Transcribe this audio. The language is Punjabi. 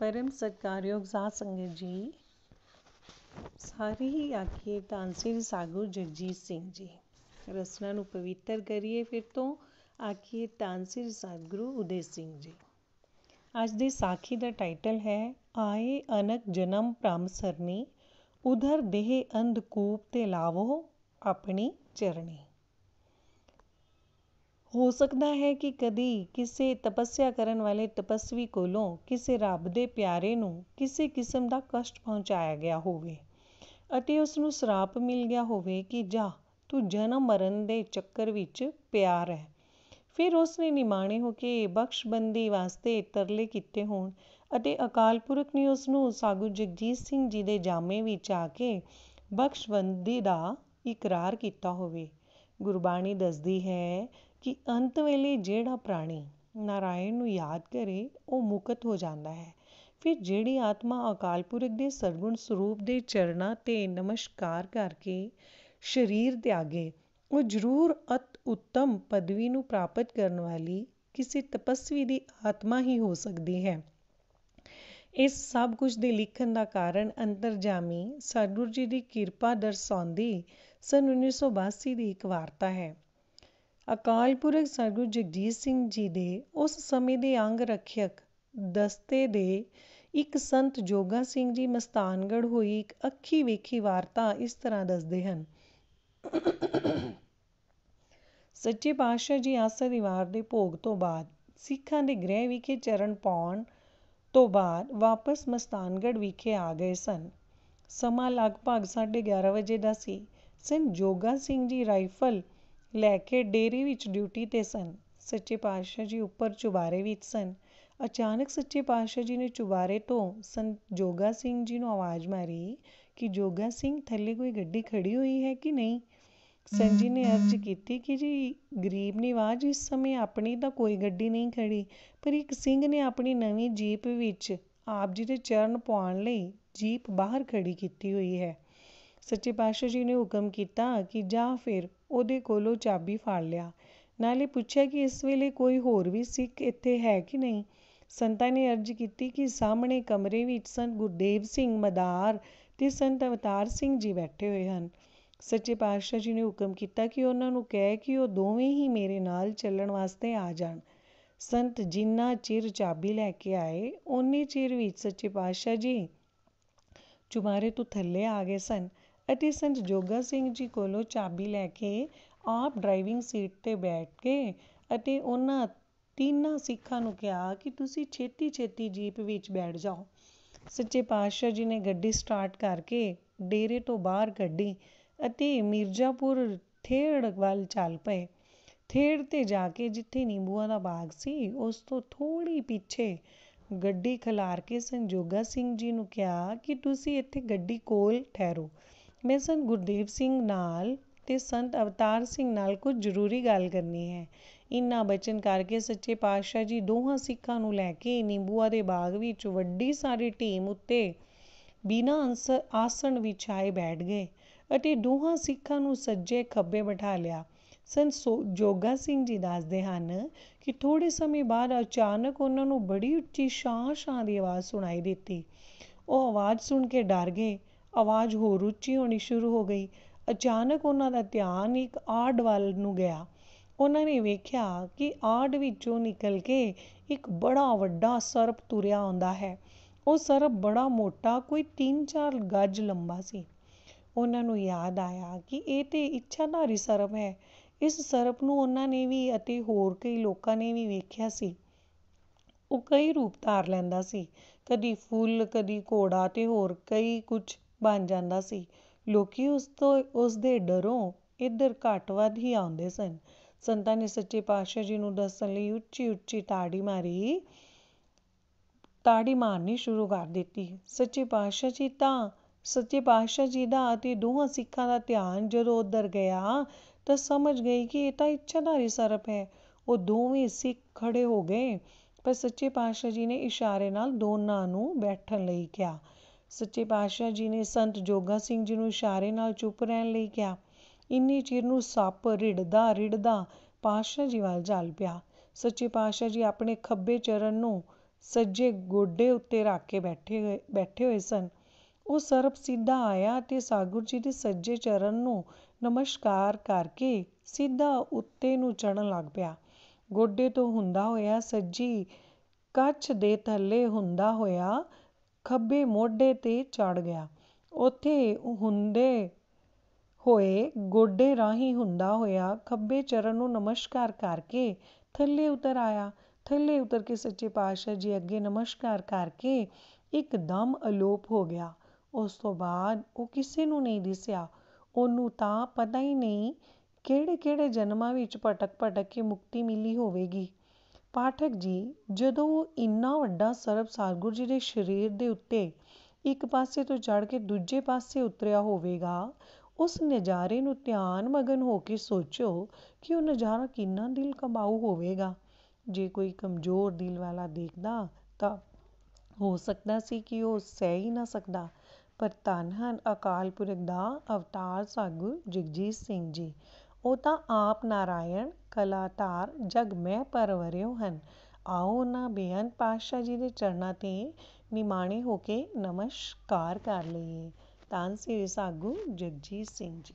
ਪਰਮ सतकारयोग ਸਾਧ ਸੰਗਤ ਜੀ ਸਾਰੇ ਹੀ ਆਖੀਏ ਤਾਂਸਿਕ ਸਾਗੂ ਜਗਜੀਤ ਸਿੰਘ ਜੀ ਰਸਨਾ ਨੂੰ ਪਵਿੱਤਰ ਕਰੀਏ ਫਿਰ ਤੋਂ ਆਖੀਏ ਤਾਂਸਿਕ ਸਤਗੁਰੂ ਉਦੇ ਸਿੰਘ ਜੀ ਅੱਜ ਦੇ ਸਾਖੀ ਦਾ ਟਾਈਟਲ ਹੈ ਆਏ ਅਨਕ ਜਨਮ ਭ੍ਰਮ ਸਰਨੀ ਉਧਰ ਦੇਹ ਅੰਧ ਕੂਪ ਤੇ ਲਾਵੋ ਆਪਣੀ ਚਰਣੀ ਹੋ ਸਕਦਾ ਹੈ ਕਿ ਕਦੀ ਕਿਸੇ ਤਪੱਸਿਆ ਕਰਨ ਵਾਲੇ ਤਪਸਵੀ ਕੋਲੋਂ ਕਿਸੇ ਰੱਬ ਦੇ ਪਿਆਰੇ ਨੂੰ ਕਿਸੇ ਕਿਸਮ ਦਾ ਕਸ਼ਟ ਪਹੁੰਚਾਇਆ ਗਿਆ ਹੋਵੇ ਅਤੇ ਉਸ ਨੂੰ ਸਰਾਪ ਮਿਲ ਗਿਆ ਹੋਵੇ ਕਿ ਜਾ ਤੂੰ ਜਨਮ ਮਰਨ ਦੇ ਚੱਕਰ ਵਿੱਚ ਪਿਆਰ ਹੈ ਫਿਰ ਉਸ ਨੇ ਨਿਮਾਣੇ ਹੋ ਕੇ ਬਖਸ਼ਬੰਦੀ ਵਾਸਤੇ ਤਰਲੇ ਕੀਤੇ ਹੋਣ ਅਤੇ ਅਕਾਲ ਪੁਰਖ ਨੇ ਉਸ ਨੂੰ ਸਾਗੂ ਜਗਜੀਤ ਸਿੰਘ ਜੀ ਦੇ ਜਾਮੇ ਵਿੱਚ ਆ ਕੇ ਬਖਸ਼ਬੰਦੀ ਦਾ ਇਕਰਾਰ ਕੀਤਾ ਹੋਵੇ ਗੁਰਬਾਣੀ ਦੱਸਦੀ ਹੈ ਕਿ ਅੰਤ ਵੇਲੇ ਜਿਹੜਾ ਪ੍ਰਾਣੀ ਨਾਰਾਇਣ ਨੂੰ ਯਾਦ ਕਰੇ ਉਹ ਮੁਕਤ ਹੋ ਜਾਂਦਾ ਹੈ ਫਿਰ ਜਿਹੜੀ ਆਤਮਾ ਅਕਾਲ ਪੁਰਖ ਦੇ ਸਰਗੁਣ ਸਰੂਪ ਦੇ ਚਰਨਾਂ ਤੇ ਨਮਸਕਾਰ ਕਰਕੇ ਸਰੀਰ ਤਿਆਗੇ ਉਹ ਜ਼ਰੂਰ ਅਤ ਉੱਤਮ ਪਦਵੀ ਨੂੰ ਪ੍ਰਾਪਤ ਕਰਨ ਵਾਲੀ ਕਿਸੇ ਤਪਸਵੀ ਦੀ ਆਤਮਾ ਹੀ ਹੋ ਸਕਦੀ ਹੈ ਇਸ ਸਭ ਕੁਝ ਦੇ ਲਿਖਣ ਦਾ ਕਾਰਨ ਅੰਤਰਜਾਮੀ ਸਤਿਗੁਰੂ ਜੀ ਦੀ ਕਿਰਪਾ ਦਰਸਾਉਂਦੀ ਸਨ 1982 ਦੀ ਇੱਕ ਵਾਰਤਾ ਹੈ ਅਕਾਲ ਪੁਰਖ ਸਤਿਗੁਰੂ ਜਗਜੀਤ ਸਿੰਘ ਜੀ ਦੇ ਉਸ ਸਮੇਂ ਦੇ ਅੰਗ ਰੱਖਿਅਕ ਦਸਤੇ ਦੇ ਇੱਕ ਸੰਤ ਜੋਗਾ ਸਿੰਘ ਜੀ ਮਸਤਾਨਗੜ ਹੋਈ ਇੱਕ ਅੱਖੀ ਵੇਖੀ ਵਾਰਤਾ ਇਸ ਤਰ੍ਹਾਂ ਦੱਸਦੇ ਹਨ ਸੱਚੇ ਪਾਤਸ਼ਾਹ ਜੀ ਆਸਾ ਦੀਵਾਰ ਦੇ ਭੋਗ ਤੋਂ ਬਾਅਦ ਸਿੱਖਾਂ ਦੇ ਗ੍ਰਹਿ ਵਿਖੇ ਚਰਨ ਪਾਉਣ ਤੋਂ ਬਾਅਦ ਵਾਪਸ ਮਸਤਾਨਗੜ ਵਿਖੇ ਆ ਗਏ ਸਨ ਸਮਾਂ ਲਗਭਗ 11:30 ਵਜੇ ਦਾ ਸੀ ਸਿੰਘ ਜੋਗਾ ਸਿੰਘ ਜੀ ਰਾਈਫਲ ਲੈ ਕੇ ਡੇਅਰੀ ਵਿੱਚ ਡਿਊਟੀ 'ਤੇ ਸਨ ਸੱਚੇ ਪਾਤਸ਼ਾਹ ਜੀ ਉੱਪਰ ਚੁਬਾਰੇ ਵਿੱਚ ਸਨ ਅਚਾਨਕ ਸੱਚੇ ਪਾਤਸ਼ਾਹ ਜੀ ਨੇ ਚੁਬਾਰੇ ਤੋਂ ਸੰ ਜੋਗਾ ਸਿੰਘ ਜੀ ਨੂੰ ਆਵਾਜ਼ ਮਾਰੀ ਕਿ ਜੋਗਾ ਸਿੰਘ ਥੱਲੇ ਕੋਈ ਗੱਡੀ ਖੜੀ ਹੋਈ ਹੈ ਕਿ ਨਹੀਂ ਸੰਜੀ ਜੀ ਨੇ ਅਰਜ਼ ਕੀਤੀ ਕਿ ਜੀ ਗਰੀਬ ਨਿਵਾਜ ਇਸ ਸਮੇਂ ਆਪਣੀ ਤਾਂ ਕੋਈ ਗੱਡੀ ਨਹੀਂ ਖੜੀ ਪਰ ਇੱਕ ਸਿੰਘ ਨੇ ਆਪਣੀ ਨਵੀਂ ਜੀਪ ਵਿੱਚ ਆਪ ਜੀ ਦੇ ਚਰਨ ਪਵਾਉਣ ਲਈ ਜੀਪ ਬਾਹਰ ਖੜੀ ਕੀਤੀ ਹੋਈ ਹੈ ਸੱਚੇ ਪਾਤਸ਼ਾਹ ਜੀ ਨੇ ਹੁਕਮ ਕੀਤਾ ਕਿ ਜਾ ਫਿਰ ਉਹਦੇ ਕੋਲੋਂ ਚਾਬੀ ਫੜ ਲਿਆ ਨਾਲੇ ਪੁੱਛਿਆ ਕਿ ਇਸ ਵੇਲੇ ਕੋਈ ਹੋਰ ਵੀ ਸਿੱਖ ਇੱਥੇ ਹੈ ਕਿ ਨਹੀਂ ਸੰਤਾਂ ਨੇ ਅਰਜ਼ ਕੀਤੀ ਕਿ ਸਾਹਮਣੇ ਕਮਰੇ ਵਿੱਚ ਸੰਤ ਗੁਰਦੇਵ ਸਿੰਘ ਮਦਾਰ ਤੇ ਸੰਤ ਅਵਤਾਰ ਸਿੰਘ ਜੀ ਬੈਠੇ ਹੋਏ ਹਨ ਸੱਚੇ ਪਾਤਸ਼ਾਹ ਜੀ ਨੇ ਹੁਕਮ ਕੀਤਾ ਕਿ ਉਹਨਾਂ ਨੂੰ ਕਹਿ ਕਿ ਉਹ ਦੋਵੇਂ ਹੀ ਮੇਰੇ ਨਾਲ ਚੱਲਣ ਵਾਸਤੇ ਆ ਜਾਣ ਸੰਤ ਜਿੰਨਾ ਚਿਰ ਚਾਬੀ ਲੈ ਕੇ ਆਏ ਓਨੇ ਚਿਰ ਵਿੱਚ ਸੱਚੇ ਪਾਤਸ਼ਾਹ ਜੀ ਚੁਮਾਰੇ ਤੋਂ ਥੱਲੇ ਆ ਗਏ ਸਨ ਅਤੇ ਸੰਤ ਸਿੰਘ ਜੀ ਕੋਲੋਂ ਚਾਬੀ ਲੈ ਕੇ ਆਪ ਡਰਾਈਵਿੰਗ ਸੀਟ 'ਤੇ ਬੈਠ ਕੇ ਅਤੇ ਉਹਨਾਂ ਤਿੰਨਾਂ ਸਿੱਖਾਂ ਨੂੰ ਕਿਹਾ ਕਿ ਤੁਸੀਂ ਛੇਤੀ ਛੇਤੀ ਜੀਪ ਵਿੱਚ ਬੈਠ ਜਾਓ ਸੱਚੇ ਪਾਤਸ਼ਾਹ ਜੀ ਨੇ ਗੱਡੀ ਸਟਾਰਟ ਕਰਕੇ ਡੇਰੇ ਤੋਂ ਬਾਹਰ ਕੱਢੀ ਅਤੇ ਮਿਰਜ਼ਾਪੁਰ ਥੇੜ ਵੱਲ ਚੱਲ ਪਏ ਥੇੜ ਤੇ ਜਾ ਕੇ ਜਿੱਥੇ ਨਿੰਬੂਆਂ ਦਾ ਬਾਗ ਸੀ ਉਸ ਤੋਂ ਥੋੜੀ ਪਿੱਛੇ ਗੱਡੀ ਖਲਾਰ ਕੇ ਸੰਜੋਗਾ ਸਿੰਘ ਜੀ ਨੂੰ ਕਿਹਾ ਕਿ ਤੁਸੀਂ ਇੱਥੇ ਗੱਡੀ ਕੋਲ ਠਹਿਰੋ ਮੈਂ ਸੰਤ ਗੁਰਦੇਵ ਸਿੰਘ ਨਾਲ ਤੇ ਸੰਤ ਅਵਤਾਰ ਸਿੰਘ ਨਾਲ ਕੁਝ ਜ਼ਰੂਰੀ ਗੱਲ ਕਰਨੀ ਹੈ ਇੰਨਾ ਬਚਨ ਕਰਕੇ ਸੱਚੇ ਪਾਤਸ਼ਾਹ ਜੀ ਦੋਹਾਂ ਸਿੱਖਾਂ ਨੂੰ ਲੈ ਕੇ ਨਿੰਬੂਆ ਦੇ ਬਾਗ ਵਿੱਚ ਵੱਡੀ ਸਾਰੀ ਟੀਮ ਉੱਤੇ ਬਿਨਾਂ ਅੰਸਰ ਆਸਣ ਵਿਛਾਏ ਬੈਠ ਗਏ ਅਤੇ ਦੋਹਾਂ ਸਿੱਖਾਂ ਨੂੰ ਸੱਜੇ ਖੱਬੇ ਬਿਠਾ ਲਿਆ ਸੰਤ ਜੋਗਾ ਸਿੰਘ ਜੀ ਦੱਸਦੇ ਹਨ ਕਿ ਥੋੜੇ ਸਮੇਂ ਬਾਅਦ ਅਚਾਨਕ ਉਹਨਾਂ ਨੂੰ ਬੜੀ ਉੱਚੀ ਸ਼ਾਂ ਸ਼ਾਂ ਦੀ ਆਵਾਜ਼ ਸੁਣਾਈ ਦਿੱਤੀ ਉਹ ਆਵਾਜ਼ ਸੁਣ ਕੇ ਡਰ ਗਏ ਆਵਾਜ਼ ਹੋਰ ਉੱਚੀ ਹੋਣੀ ਸ਼ੁਰੂ ਹੋ ਗਈ ਅਚਾਨਕ ਉਹਨਾਂ ਦਾ ਧਿਆਨ ਇੱਕ ਆੜ ਵੱਲ ਨੂੰ ਗਿਆ ਉਹਨਾਂ ਨੇ ਵੇਖਿਆ ਕਿ ਆੜ ਵਿੱਚੋਂ ਨਿਕਲ ਕੇ ਇੱਕ ਬੜਾ ਵੱਡਾ ਸਰਪ ਤੁਰਿਆ ਆਉਂਦਾ ਹੈ ਉਹ ਸਰਪ ਬੜਾ ਮੋਟਾ ਕੋਈ 3-4 ਗੱਜ ਲੰਬਾ ਸੀ ਉਹਨਾਂ ਨੂੰ ਯਾਦ ਆਇਆ ਕਿ ਇਹ ਤੇ ਇੱਛਾਧਾਰੀ ਸਰਪ ਹੈ ਇਸ ਸਰਪ ਨੂੰ ਉਹਨਾਂ ਨੇ ਵੀ ਅਤੇ ਹੋਰ ਕਈ ਲੋਕਾਂ ਨੇ ਵੀ ਵੇਖਿਆ ਸੀ ਉਹ ਕਈ ਰੂਪ ਧਾਰ ਲੈਂਦਾ ਸੀ ਕਦੀ ਫੁੱਲ ਕਦੀ ਘੋੜਾ ਤੇ ਹੋਰ ਕਈ ਕੁਝ ਬਣ ਜਾਂਦਾ ਸੀ ਲੋਕੀ ਉਸ ਤੋਂ ਉਸ ਦੇ ਡਰੋਂ ਇੱਧਰ ਘੱਟ ਵੱਧ ਹੀ ਆਉਂਦੇ ਸਨ ਸੰਤਾਂ ਨੇ ਸੱਚੇ ਪਾਤਸ਼ਾਹ ਜੀ ਨੂੰ ਦੱਸਣ ਲਈ ਉੱਚੀ ਉੱਚੀ ਤਾੜੀ ਮਾਰੀ ਤਾੜੀ ਮਾਰਨੀ ਸ਼ੁਰੂ ਕਰ ਦਿੱਤੀ ਸੱਚੇ ਪਾਤਸ਼ਾਹ ਜੀ ਤਾਂ ਸੱਚੇ ਪਾਤਸ਼ਾਹ ਜੀ ਦਾ ਅਤੇ ਦੋਹਾਂ ਸਿੱਖਾਂ ਦਾ ਧਿਆਨ ਜਦੋਂ ਉੱਧਰ ਗਿਆ ਤਾਂ ਸਮਝ ਗਈ ਕਿ ਇਹ ਤਾਂ ਇੱਛਾਧਾਰੀ ਸਰਪ ਹੈ ਉਹ ਦੋਵੇਂ ਸਿੱਖ ਖੜੇ ਹੋ ਗਏ ਪਰ ਸੱਚੇ ਪਾਤਸ਼ਾਹ ਜੀ ਨੇ ਇਸ਼ਾਰੇ ਨਾਲ ਦੋਨਾਂ ਨੂੰ ਬੈਠਣ ਲਈ ਕਿਹਾ ਸੱਚੇ ਪਾਤਸ਼ਾਹ ਜੀ ਨੇ ਸੰਤ ਜੋਗਾ ਸਿੰਘ ਜੀ ਨੂੰ ਇਸ਼ਾਰੇ ਨਾਲ ਚੁੱਪ ਰਹਿਣ ਲਈ ਕਿਹਾ ਇੰਨੀ ਚਿਰ ਨੂੰ ਸੱਪ ਰਿੜਦਾ ਰਿੜਦਾ ਪਾਤਸ਼ਾਹ ਜੀ ਵੱਲ ਚੱਲ ਪਿਆ ਸੱਚੇ ਪਾਤਸ਼ਾਹ ਜੀ ਆਪਣੇ ਖੱਬੇ ਚਰਨ ਨੂੰ ਸੱਜੇ ਗੋਡੇ ਉੱਤੇ ਰੱਖ ਕੇ ਬੈਠੇ ਹੋਏ ਬੈਠੇ ਹੋਏ ਸਨ ਉਹ ਸਰਪ ਸਿੱਧਾ ਆਇਆ ਤੇ ਸਾਗੁਰ ਜੀ ਦੇ ਸੱਜੇ ਚਰਨ ਨੂੰ ਨਮਸਕਾਰ ਕਰਕੇ ਸਿੱਧਾ ਉੱਤੇ ਨੂੰ ਚੜਨ ਲੱਗ ਪਿਆ ਗੋਡੇ ਤੋਂ ਹੁੰਦਾ ਹੋਇਆ ਸੱਜੀ ਕੱਛ ਦੇ ਥੱਲੇ ਹੁੰਦਾ ਹੋਇਆ ਖੱਬੇ ਮੋਢੇ 'ਤੇ ਚੜ ਗਿਆ ਉੱਥੇ ਹੁੰਦੇ ਹੋਏ ਗੋਡੇ ਰਾਹੀਂ ਹੁੰਦਾ ਹੋਇਆ ਖੱਬੇ ਚਰਨ ਨੂੰ ਨਮਸਕਾਰ ਕਰਕੇ ਥੱਲੇ ਉਤਰ ਆਇਆ ਥੱਲੇ ਉਤਰ ਕੇ ਸੱਚੇ ਪਾਤਸ਼ਾਹ ਜੀ ਅੱਗੇ ਨਮਸਕਾਰ ਕਰਕੇ ਇੱਕਦਮ ਅਲੋਪ ਹੋ ਗਿਆ ਉਸ ਤੋਂ ਬਾਅਦ ਉਹ ਕਿਸੇ ਨੂੰ ਨਹੀਂ ਦਿਸਿਆ ਉਹਨੂੰ ਤਾਂ ਪਤਾ ਹੀ ਨਹੀਂ ਕਿਹੜੇ ਕਿਹੜੇ ਜਨਮਾਂ ਵਿੱਚ ਭਟਕ ਭਟਕ ਕੇ ਮੁਕਤੀ ਮਿਲੀ ਹੋਵੇਗੀ ਪਾਠਕ ਜੀ ਜਦੋਂ ਉਹ ਇੰਨਾ ਵੱਡਾ ਸਰਬ ਸਾਗੁਰ ਜੀ ਦੇ ਸਰੀਰ ਦੇ ਉੱਤੇ ਇੱਕ ਪਾਸੇ ਤੋਂ ਚੜ੍ਹ ਕੇ ਦੂਜੇ ਪਾਸੇ ਉਤਰਿਆ ਹੋਵੇਗਾ ਉਸ ਨਜ਼ਾਰੇ ਨੂੰ ਧਿਆਨ ਮਗਨ ਹੋ ਕੇ ਸੋਚੋ ਕਿ ਉਹ ਨਜ਼ਾਰਾ ਕਿੰਨਾ ਦਿਲ ਕਮਾਊ ਹੋਵੇਗਾ ਜੇ ਕੋਈ ਕਮਜ਼ੋਰ ਦਿਲ ਵਾਲਾ ਦੇਖਦਾ ਤਾਂ ਹੋ ਸਕਦਾ ਸੀ ਕਿ ਉਹ ਸਹਿ ਹੀ ਨਾ ਸਕਦਾ ਪਰ ਧੰਨ ਹਨ ਅਕਾਲ ਪੁਰਖ ਦਾ ਅਵਤਾਰ ਸਾਗੁਰ ਜਗਜੀਤ ਸਿੰਘ ਜੀ ਉਹ ਤਾਂ ਆਪ ਨਾਰਾਇਣ ਕਲਾਧਾਰ ਜਗ ਮੈਂ ਪਰਵਰਿਓ ਹਨ ਆਓ ਉਹਨਾਂ ਬੇਅੰਤ ਪਾਤਸ਼ਾਹ ਜੀ ਦੇ ਚਰਨਾਂ ਤੇ ਨਿਮਾਣੇ ਹੋ ਕੇ ਨਮਸਕਾਰ ਕਰ ਲਈਏ ਸੇ ਸਾਗੂ ਜਗਜੀਤ ਸਿੰਘ ਜੀ